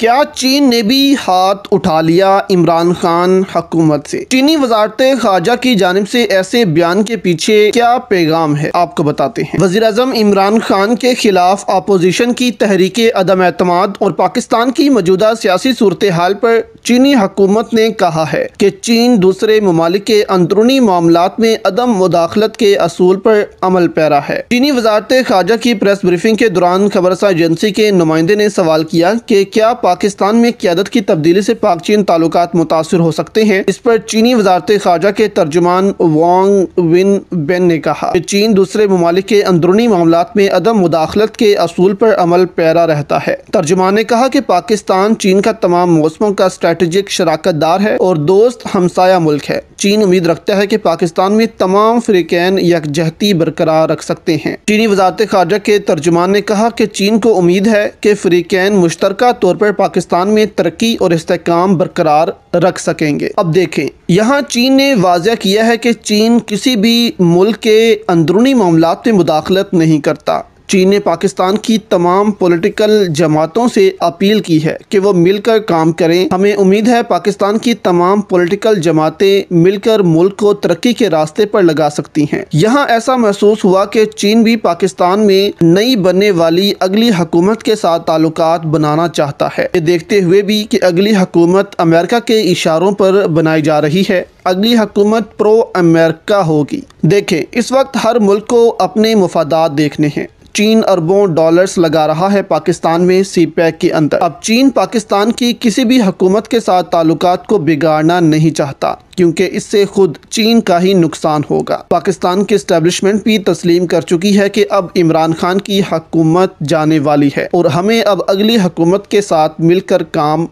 क्या चीन ने भी हाथ उठा लिया इमरान खान हकूमत से चीनी वजारत खारजा की जानब से ऐसे बयान के पीछे क्या पैगाम है आपको बताते हैं वजीर अजम इमरान खान के खिलाफ अपोजिशन की तहरीक अदम एतम और पाकिस्तान की मौजूदा सियासी सूरत हाल पर चीनी हकूमत ने कहा है कि चीन दूसरे ममालिक के अंदरूनी मामला में अदम मुदाखलत के असूल पर अमल पैरा है चीनी वजारत खारजा की प्रेस ब्रीफिंग के दौरान खबरसा एजेंसी के नुमाइंदे ने सवाल किया कि क्या पाकिस्तान में क्यादत की तब्दीली से पाक चीन ताल्लुक मुतासर हो सकते हैं इस पर चीनी वजारत खारजा के तर्जुमान वांग विन बेन ने कहा कि चीन दूसरे ममालिक के अंदरूनी मामला में अदम मुदाखलत के असूल पर अमल पैरा रहता है तर्जुमान ने कहा कि पाकिस्तान चीन का तमाम मौसमों का स्ट्रेटेजिक शराकत दार है और दोस्त हमसाया मुल्क है चीन उम्मीद रखता है कि पाकिस्तान में तमाम फ्रिकैन यकजहती बरकरार रख सकते हैं चीनी वजारत खारजा के तर्जुमान ने कहा कि चीन को उम्मीद है कि फ्रीकैन मुश्तर तौर पर पाकिस्तान में तरक्की और इसकाम बरकरार रख सकेंगे अब देखें यहाँ चीन ने वाजह किया है कि चीन किसी भी मुल्क के अंदरूनी मामला में मुदाखलत नहीं करता चीन ने पाकिस्तान की तमाम पॉलिटिकल जमातों से अपील की है कि वो मिलकर काम करें हमें उम्मीद है पाकिस्तान की तमाम पॉलिटिकल जमातें मिलकर मुल्क को तरक्की के रास्ते पर लगा सकती हैं यहाँ ऐसा महसूस हुआ कि चीन भी पाकिस्तान में नई बनने वाली अगली हकूमत के साथ ताल्लुक बनाना चाहता है ये देखते हुए भी की अगली हकूमत अमेरिका के इशारों पर बनाई जा रही है अगली हकूमत प्रो अमेरिका होगी देखें इस वक्त हर मुल्क को अपने मफादात देखने हैं चीन अरबों डॉलर्स लगा रहा है पाकिस्तान में सी के अंदर अब चीन पाकिस्तान की किसी भी हुकूमत के साथ ताल्लुक को बिगाड़ना नहीं चाहता क्योंकि इससे खुद चीन का ही नुकसान होगा पाकिस्तान की इस्टेब्लिशमेंट भी तस्लीम कर चुकी है कि अब इमरान खान की हकूमत जाने वाली है और हमें अब अगली हकूमत के साथ मिलकर काम